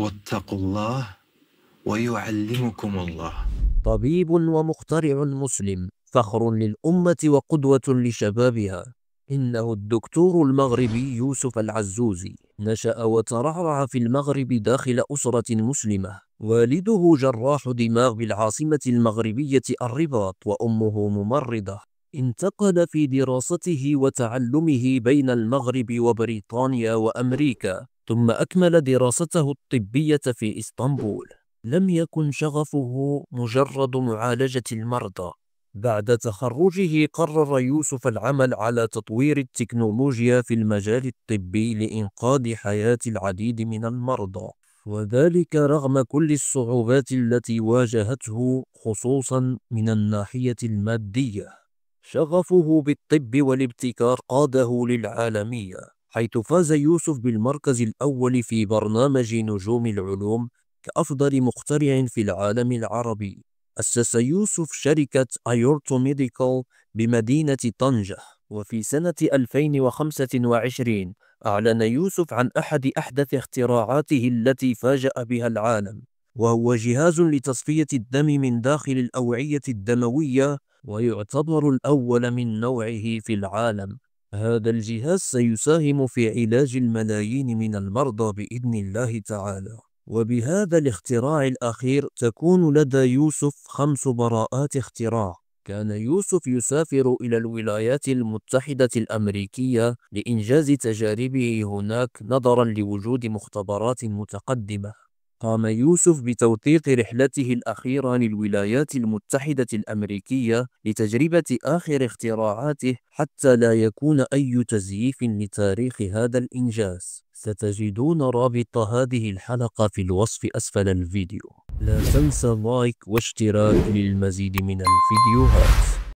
واتقوا الله ويعلمكم الله طبيب ومخترع مسلم فخر للأمة وقدوة لشبابها إنه الدكتور المغربي يوسف العزوزي نشأ وترعرع في المغرب داخل أسرة مسلمة والده جراح دماغ بالعاصمة المغربية الرباط وأمه ممرضة انتقل في دراسته وتعلمه بين المغرب وبريطانيا وأمريكا ثم أكمل دراسته الطبية في إسطنبول لم يكن شغفه مجرد معالجة المرضى بعد تخرجه قرر يوسف العمل على تطوير التكنولوجيا في المجال الطبي لإنقاذ حياة العديد من المرضى وذلك رغم كل الصعوبات التي واجهته خصوصا من الناحية المادية شغفه بالطب والابتكار قاده للعالمية حيث فاز يوسف بالمركز الأول في برنامج نجوم العلوم كأفضل مخترع في العالم العربي أسس يوسف شركة أيورتو ميديكال بمدينة طنجة وفي سنة 2025 أعلن يوسف عن أحد أحدث اختراعاته التي فاجأ بها العالم وهو جهاز لتصفية الدم من داخل الأوعية الدموية ويعتبر الأول من نوعه في العالم هذا الجهاز سيساهم في علاج الملايين من المرضى بإذن الله تعالى وبهذا الاختراع الأخير تكون لدى يوسف خمس براءات اختراع كان يوسف يسافر إلى الولايات المتحدة الأمريكية لإنجاز تجاربه هناك نظرا لوجود مختبرات متقدمة قام يوسف بتوثيق رحلته الأخيرة للولايات المتحدة الأمريكية لتجربة آخر اختراعاته حتى لا يكون أي تزييف لتاريخ هذا الإنجاز ستجدون رابط هذه الحلقة في الوصف أسفل الفيديو لا تنسى لايك واشتراك للمزيد من الفيديوهات